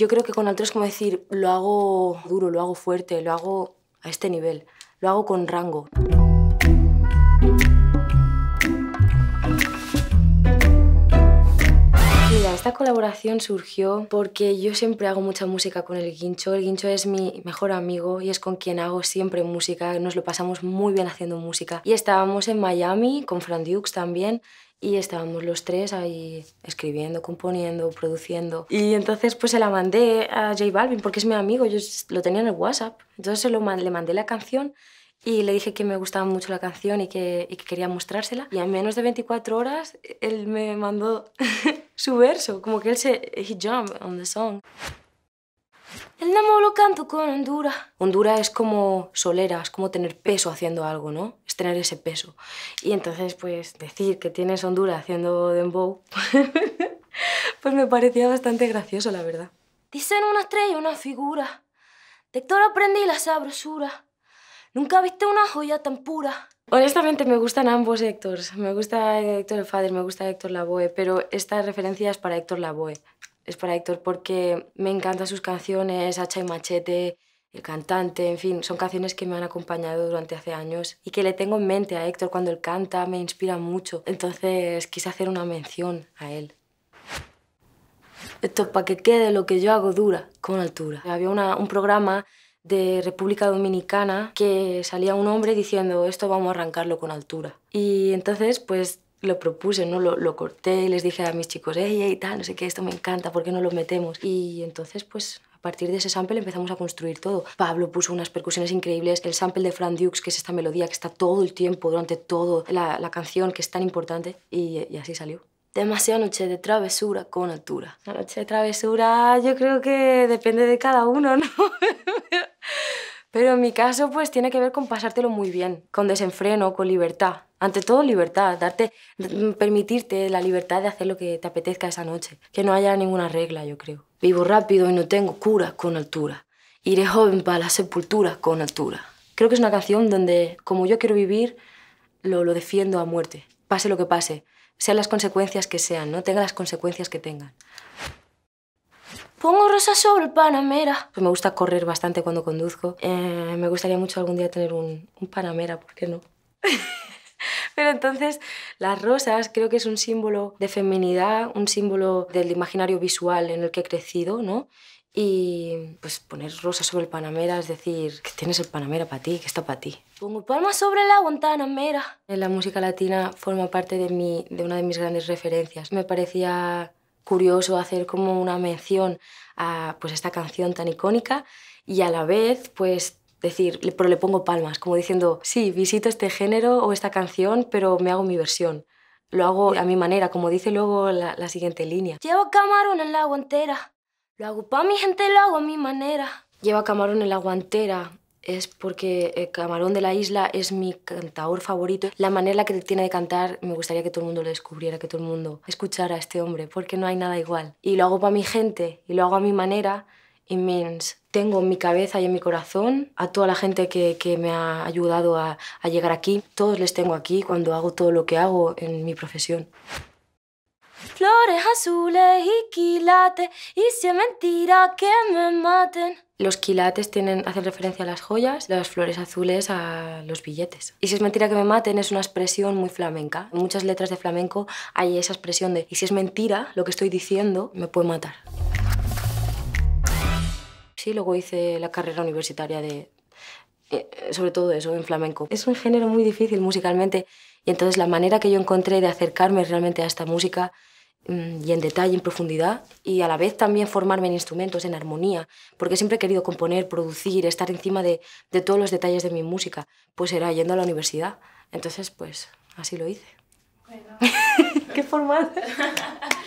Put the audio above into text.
Yo creo que con otros es como decir, lo hago duro, lo hago fuerte, lo hago a este nivel, lo hago con rango. esta colaboración surgió porque yo siempre hago mucha música con el Guincho. El Guincho es mi mejor amigo y es con quien hago siempre música. Nos lo pasamos muy bien haciendo música. Y estábamos en Miami con Fran Dukes también y estábamos los tres ahí escribiendo, componiendo, produciendo. Y entonces pues se la mandé a J Balvin porque es mi amigo, yo lo tenía en el WhatsApp. Entonces se lo le mandé la canción y le dije que me gustaba mucho la canción y que, y que quería mostrársela. Y en menos de 24 horas él me mandó su verso, como que él se... He jumped on the song. El lo canto con hondura Honduras es como solera, es como tener peso haciendo algo, ¿no? Es tener ese peso. Y entonces, pues, decir que tienes hondura haciendo dembow, pues me parecía bastante gracioso, la verdad. Dicen una estrella, una figura. De Héctor aprendí la sabrosura. Nunca viste una joya tan pura. Honestamente me gustan ambos Héctor. Me gusta Héctor El Fader, me gusta Héctor Lavoe, pero esta referencia es para Héctor Lavoe es para Héctor porque me encantan sus canciones, Hacha y Machete, El Cantante, en fin, son canciones que me han acompañado durante hace años y que le tengo en mente a Héctor cuando él canta, me inspira mucho. Entonces quise hacer una mención a él. Esto para que quede lo que yo hago dura, con altura. Había un programa de República Dominicana que salía un hombre diciendo esto vamos a arrancarlo con altura. Y entonces pues lo propuse, ¿no? Lo, lo corté y les dije a mis chicos, hey, y tal, no sé qué, esto me encanta, ¿por qué no lo metemos? Y entonces, pues, a partir de ese sample empezamos a construir todo. Pablo puso unas percusiones increíbles, el sample de Fran Dukes, que es esta melodía que está todo el tiempo, durante todo la, la canción, que es tan importante, y, y, así salió. Demasiada noche de travesura con altura. La noche de travesura yo creo que depende de cada uno, ¿no? Pero en mi caso, pues tiene que ver con pasártelo muy bien, con desenfreno, con libertad. Ante todo, libertad, darte, mm, permitirte la libertad de hacer lo que te apetezca esa noche. Que no haya ninguna regla, yo creo. Vivo rápido y no tengo cura con altura. Iré joven para la sepultura con altura. Creo que es una canción donde, como yo quiero vivir, lo, lo defiendo a muerte. Pase lo que pase, sean las consecuencias que sean, no tenga las consecuencias que tengan. Pongo rosas sobre el Panamera. Pues me gusta correr bastante cuando conduzco. Eh, me gustaría mucho algún día tener un, Panamera, ¿por qué no? Pero entonces las rosas creo que es un símbolo de feminidad, un símbolo del imaginario visual en el que he crecido, ¿no? Y pues poner rosas sobre el Panamera es decir, que tienes el Panamera para ti, que está para ti. Pongo palmas sobre la Guantanamera. La música latina forma parte de, mi, de una de mis grandes referencias. Me parecía curioso hacer como una mención a pues, esta canción tan icónica y a la vez pues decir, pero le pongo palmas, como diciendo, sí, visito este género o esta canción, pero me hago mi versión. Lo hago a mi manera, como dice luego la, siguiente línea. Llevo camarón en la guantera, lo hago pa' mi gente, lo hago a mi manera. Lleva camarón en la guantera, es porque el eh, Camarón de la Isla es mi cantador favorito. La manera que tiene de cantar, me gustaría que todo el mundo lo descubriera, que todo el mundo escuchara a este hombre, porque no hay nada igual. Y lo hago para mi gente, y lo hago a mi manera, y means tengo en mi cabeza y en mi corazón a toda la gente que, me ha ayudado a, a llegar aquí. Todos les tengo aquí cuando hago todo lo que hago en mi profesión. Flores azules y quilates, y si es mentira que me maten. Los quilates tienen, hacen referencia a las joyas, las flores azules a los billetes. Y si es mentira que me maten es una expresión muy flamenca. En muchas letras de flamenco hay esa expresión de y si es mentira lo que estoy diciendo, me puede matar. Sí, luego hice la carrera universitaria de, eh, eh, sobre todo eso, en flamenco. Es un género muy difícil musicalmente y entonces la manera que yo encontré de acercarme realmente a esta música mm, y en detalle, en profundidad, y a la vez también formarme en instrumentos, en armonía, porque siempre he querido componer, producir, estar encima de, todos los detalles de mi música, pues era yendo a la universidad. Entonces, pues así lo hice. ¡Qué formal!